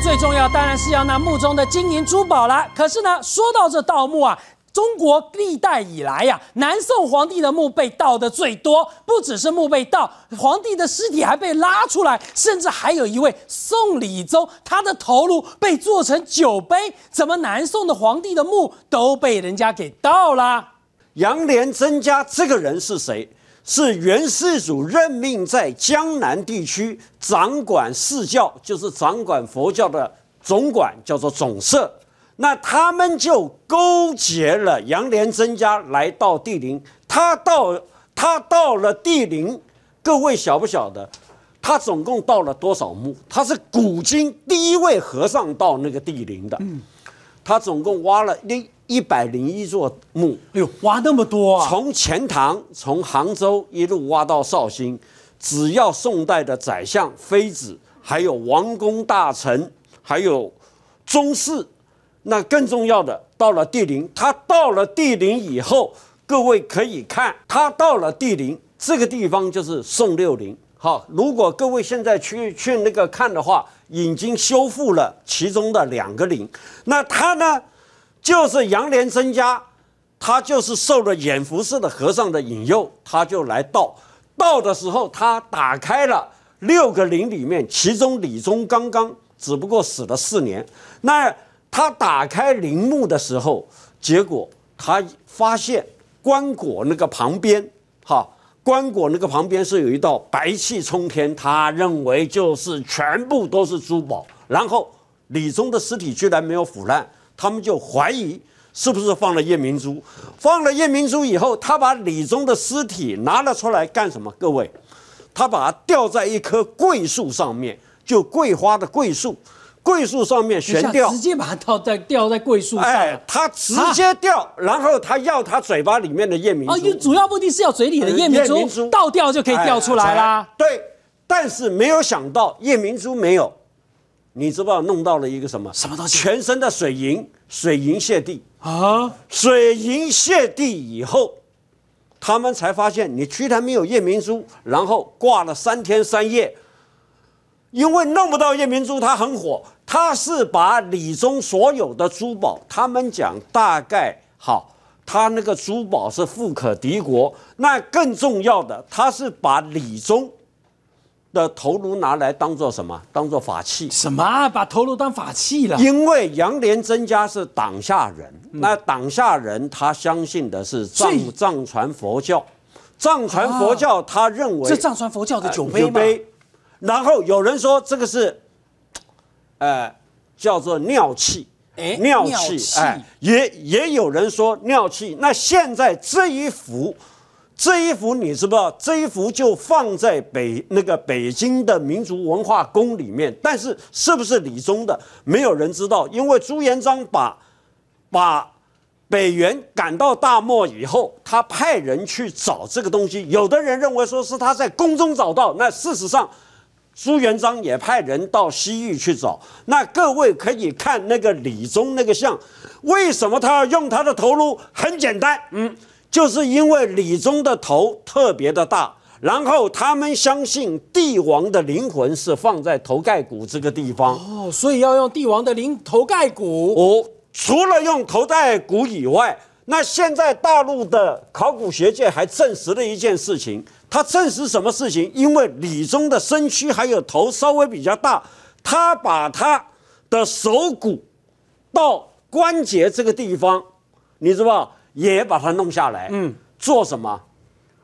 最重要当然是要那墓中的金银珠宝啦。可是呢，说到这盗墓啊，中国历代以来呀，南宋皇帝的墓被盗的最多，不只是墓被盗，皇帝的尸体还被拉出来，甚至还有一位宋理宗，他的头颅被做成酒杯。怎么南宋的皇帝的墓都被人家给盗了？杨涟增家这个人是谁？是元世祖任命在江南地区掌管四教，就是掌管佛教的总管，叫做总社。那他们就勾结了杨连增家来到地陵，他到他到了地陵，各位晓不晓得？他总共到了多少墓？他是古今第一位和尚到那个地陵的。嗯，他总共挖了。一一百零一座墓，哎呦，挖那么多啊！从钱塘，从杭州一路挖到绍兴，只要宋代的宰相、妃子，还有王公大臣，还有宗室，那更重要的，到了帝陵。他到了帝陵以后，各位可以看，他到了帝陵这个地方就是宋六陵。好，如果各位现在去去那个看的话，已经修复了其中的两个陵。那他呢？就是杨连生家，他就是受了演福寺的和尚的引诱，他就来盗。盗的时候，他打开了六个陵里面，其中李宗刚刚只不过死了四年。那他打开陵墓的时候，结果他发现棺椁那个旁边，哈，棺椁那个旁边是有一道白气冲天。他认为就是全部都是珠宝，然后李宗的尸体居然没有腐烂。他们就怀疑是不是放了夜明珠，放了夜明珠以后，他把李忠的尸体拿了出来干什么？各位，他把它吊在一棵桂树上面，就桂花的桂树，桂树上面悬吊，直接把它吊在吊在桂树上。哎，他直接吊，然后他要他嘴巴里面的夜明珠。啊，主要目的是要嘴里的夜明珠，倒吊就可以吊出来啦。对，但是没有想到夜明珠没有。你知道弄到了一个什么什么东西？全身的水银，水银泄地啊！水银泄地以后，他们才发现你居然没有夜明珠，然后挂了三天三夜。因为弄不到夜明珠，他很火，他是把李宗所有的珠宝，他们讲大概好，他那个珠宝是富可敌国。那更重要的，他是把李宗的头颅拿来当做什么？当做法器？什么？把头颅当法器了？因为杨连增家是党下人，那党下人他相信的是藏藏传佛教，藏传佛教他认为是藏传佛教的酒杯杯。然后有人说这个是，呃，叫做尿器，哎，尿器，哎，也也有人说尿器。那现在这一幅。这一幅你知道？这一幅就放在北那个北京的民族文化宫里面，但是是不是李宗的，没有人知道。因为朱元璋把把北元赶到大漠以后，他派人去找这个东西。有的人认为说是他在宫中找到，那事实上朱元璋也派人到西域去找。那各位可以看那个李宗那个像，为什么他要用他的头颅？很简单，嗯。就是因为李忠的头特别的大，然后他们相信帝王的灵魂是放在头盖骨这个地方哦，所以要用帝王的灵头盖骨哦。除了用头盖骨以外，那现在大陆的考古学界还证实了一件事情，他证实什么事情？因为李忠的身躯还有头稍微比较大，他把他的手骨到关节这个地方，你知道。也把它弄下来，嗯，做什么？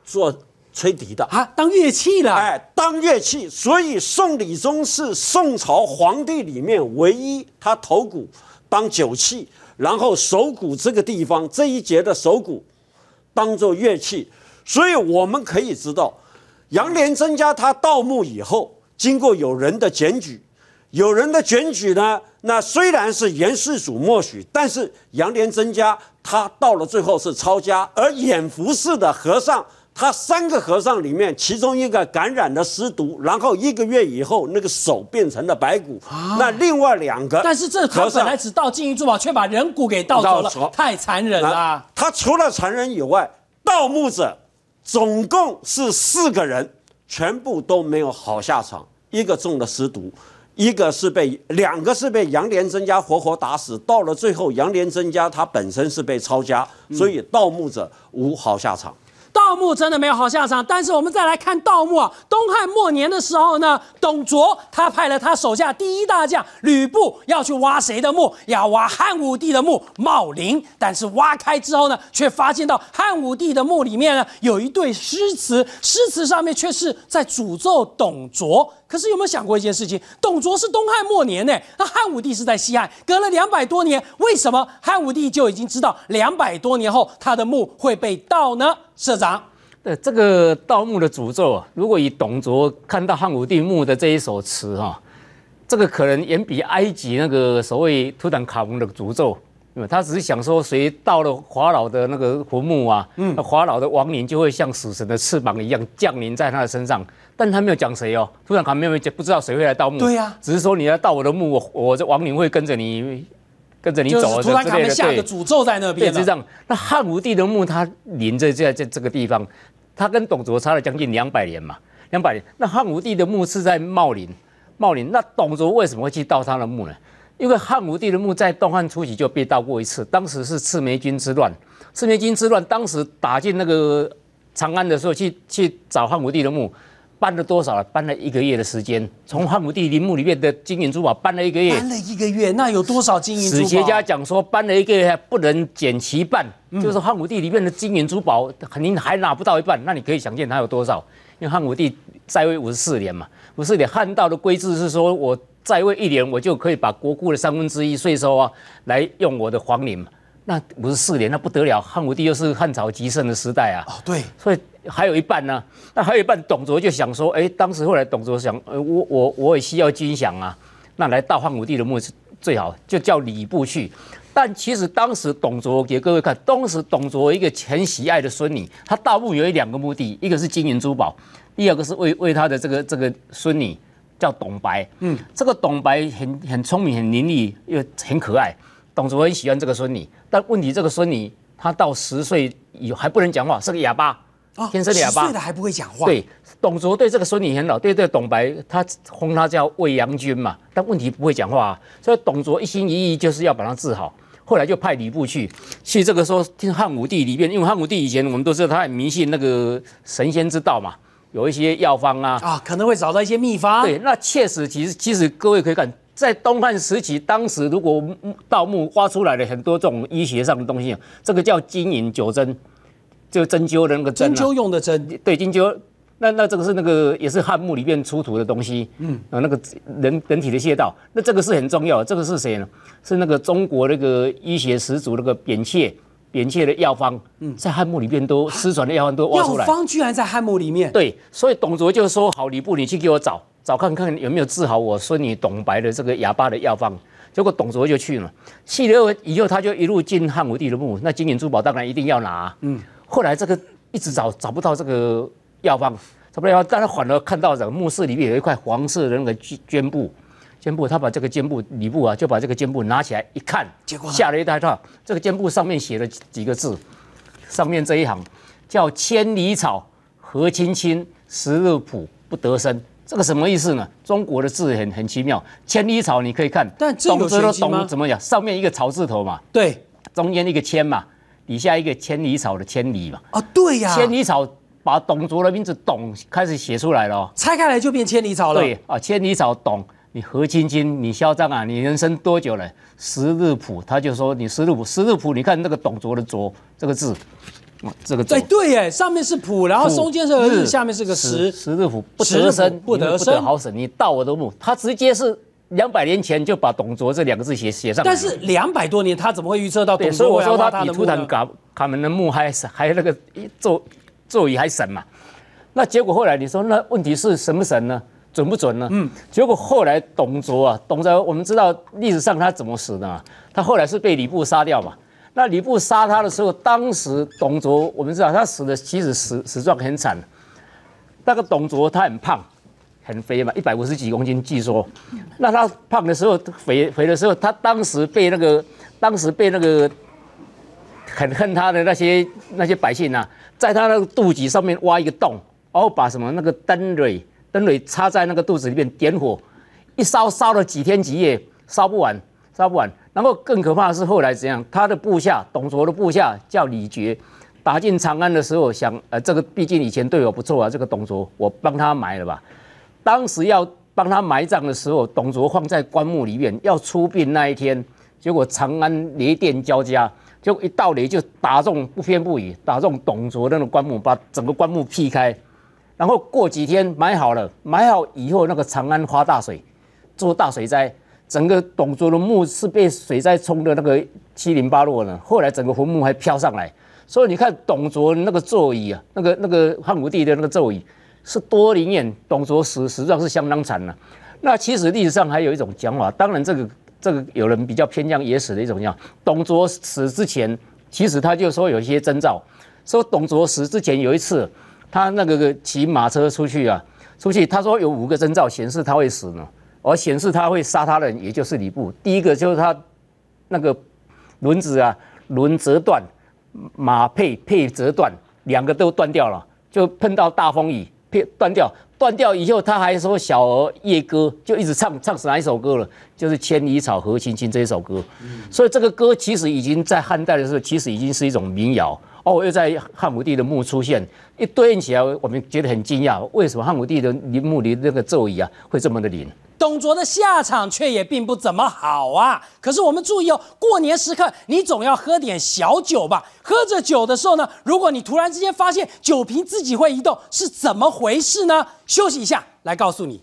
做吹笛的啊？当乐器的？哎，当乐器。所以宋理宗是宋朝皇帝里面唯一，他头骨当酒器，然后手骨这个地方这一节的手骨，当做乐器。所以我们可以知道，杨连增加他盗墓以后，经过有人的检举，有人的检举呢，那虽然是元世祖默许，但是杨连增加。他到了最后是抄家，而演福寺的和尚，他三个和尚里面，其中一个感染了尸毒，然后一个月以后，那个手变成了白骨。那另外两个，但是这和尚本来只盗金银珠宝，却把人骨给盗走了，太残忍了。他除了残忍以外，盗墓者总共是四个人，全部都没有好下场，一个中了尸毒。一个是被，两个是被杨连珍家活活打死。到了最后，杨连珍家他本身是被抄家，所以盗墓者无好下场。墓真的没有好下场，但是我们再来看盗墓啊。东汉末年的时候呢，董卓他派了他手下第一大将吕布要去挖谁的墓？要挖汉武帝的墓——茂陵。但是挖开之后呢，却发现到汉武帝的墓里面呢，有一对诗词，诗词上面却是在诅咒董卓。可是有没有想过一件事情？董卓是东汉末年呢，那汉武帝是在西汉，隔了两百多年，为什么汉武帝就已经知道两百多年后他的墓会被盗呢？社长。呃，这个盗墓的诅咒啊，如果以董卓看到汉武帝墓的这一首词哈，这个可能远比埃及那个所谓图坦卡蒙的诅咒，他只是想说谁盗了华老的那个坟墓啊，嗯，华老的亡灵就会像死神的翅膀一样降临在他的身上，但他没有讲谁哦，图坦卡没有不知道谁会来盗墓，对呀，只是说你要盗我的墓，我我这亡灵会跟着你，跟着你走，突然卡门下一个诅咒在那边，就这样。那汉武帝的墓，他临着在在这个地方。他跟董卓差了将近两百年嘛，两百年。那汉武帝的墓是在茂陵，茂陵。那董卓为什么会去盗他的墓呢？因为汉武帝的墓在东汉初期就被盗过一次，当时是赤眉军之乱。赤眉军之乱当时打进那个长安的时候，去去找汉武帝的墓。搬了多少了？搬了一个月的时间，从汉武帝陵墓里面的金银珠宝搬了一个月。搬了一个月，那有多少金银？史学家讲说，搬了一个月不能减其半，就是汉武帝里面的金银珠宝肯定还拿不到一半。那你可以想见他有多少，因为汉武帝在位五十四年嘛，五十四年汉道的规制是说，我在位一年我就可以把国库的三分之一税收啊来用我的皇陵那五十四年那不得了。汉武帝又是汉朝极盛的时代啊。哦，对，所以。还有一半呢，那还有一半。董卓就想说，哎，当时后来董卓想，呃，我我我也需要军饷啊，那来到汉武帝的墓是最好，就叫礼部去。但其实当时董卓给各位看，当时董卓一个很喜爱的孙女，他盗墓有两个目的，一个是金银珠宝，第二个是为为他的这个这个孙女叫董白，嗯，这个董白很很聪明，很伶俐，又很可爱，董卓很喜欢这个孙女。但问题这个孙女她到十岁以还不能讲话，是个哑巴。天生哑巴，的还不会讲话。对，董卓对这个孙女很老，对对董白，他封他叫魏阳君嘛。但问题不会讲话，所以董卓一心一意就是要把他治好。后来就派吕布去，去这个说候听汉武帝里面，因为汉武帝以前我们都知道他很迷信那个神仙之道嘛，有一些药方啊，啊可能会找到一些秘方。对，那确实，其实其实各位可以看，在东汉时期，当时如果盗墓挖出来的很多这种医学上的东西，这个叫金银九针。就针灸的那个针，针灸用的针，对，针灸。那那这个是那个也是汉墓里面出土的东西。嗯，啊，那个人人体的穴道，那这个是很重要。这个是谁呢？是那个中国那个医学始祖那个扁鹊，扁鹊的药方。嗯，在汉墓里面都失传的药方都挖出来。药方居然在汉墓里面。对，所以董卓就说：“好，吕布，你去给我找找看看有没有治好我孙女董白的这个哑巴的药方。”结果董卓就去了。去了以后他就一路进汉武帝的墓，那金银珠宝当然一定要拿。嗯。后来这个一直找找不到这个药方，找不到，但是反而看到这个墓室里面有一块黄色的那个绢绢布，绢布，他把这个绢布里布啊，就把这个绢布拿起来一看，结果吓了一大跳。这个绢布上面写了几个字，上面这一行叫“千里草何青青，十日卜不得生”。这个什么意思呢？中国的字很很奇妙，“千里草”你可以看，但懂知都懂怎么讲，上面一个草字头嘛，对，中间一个“千”嘛。底下一个千里草的千里嘛？啊，对呀。千里草把董卓的名字董开始写出来了，拆开来就变千里草了。对啊，千里草董，你何青青，你嚣张啊，你人生多久了？十日甫，他就说你十日甫，十日甫，你看那个董卓的卓这个字，这个字对耶，上面是甫，然后中间是儿子，下面是个十，十日甫不得生，不得好死，你盗我的墓，他直接是。两百年前就把“董卓”这两个字写写上来但是两百多年，他怎么会预测到？所以我说他比图坦卡卡门的墓还还那个坐座椅还神嘛？那结果后来你说那问题是什么神呢？准不准呢？嗯。结果后来董卓啊，董卓我们知道历史上他怎么死的？他后来是被吕布杀掉嘛？那吕布杀他的时候，当时董卓我们知道他死的其实死死状很惨。那个董卓他很胖。很肥嘛，一百五十几公斤，据说。那他胖的时候，肥肥的时候，他当时被那个，当时被那个很恨他的那些那些百姓啊，在他那个肚子上面挖一个洞，然后把什么那个灯蕊灯蕊插在那个肚子里面点火，一烧烧了几天几夜，烧不完，烧不完。然后更可怕的是后来怎样？他的部下董卓的部下叫李傕，打进长安的时候想，呃，这个毕竟以前对我不错啊，这个董卓我帮他埋了吧。当时要帮他埋葬的时候，董卓放在棺木里面。要出殡那一天，结果长安雷电交加，就一道雷就打中，不偏不倚打中董卓那个棺木，把整个棺木劈开。然后过几天埋好了，埋好以后那个长安发大水，做大水灾，整个董卓的墓是被水灾冲的那个七零八落呢。后来整个坟墓还飘上来，所以你看董卓那个座椅啊，那个那个汉武帝的那个座椅。是多灵验，董卓死实际上是相当惨了。那其实历史上还有一种讲法，当然这个这个有人比较偏向野史的一种讲。董卓死之前，其实他就说有一些征兆，说董卓死之前有一次，他那个骑马车出去啊，出去他说有五个征兆显示他会死呢，而显示他会杀他的人，也就是吕布。第一个就是他那个轮子啊，轮折断，马配配折断，两个都断掉了，就碰到大风雨。断掉，断掉以后，他还说《小儿夜歌》，就一直唱唱是哪一首歌了？就是《千里草和青青》这一首歌。所以这个歌其实已经在汉代的时候，其实已经是一种民谣。哦，又在汉武帝的墓出现，一对应起来，我们觉得很惊讶，为什么汉武帝的陵墓里那个座椅啊会这么的灵？董卓的下场却也并不怎么好啊。可是我们注意哦，过年时刻你总要喝点小酒吧，喝着酒的时候呢，如果你突然之间发现酒瓶自己会移动，是怎么回事呢？休息一下来告诉你。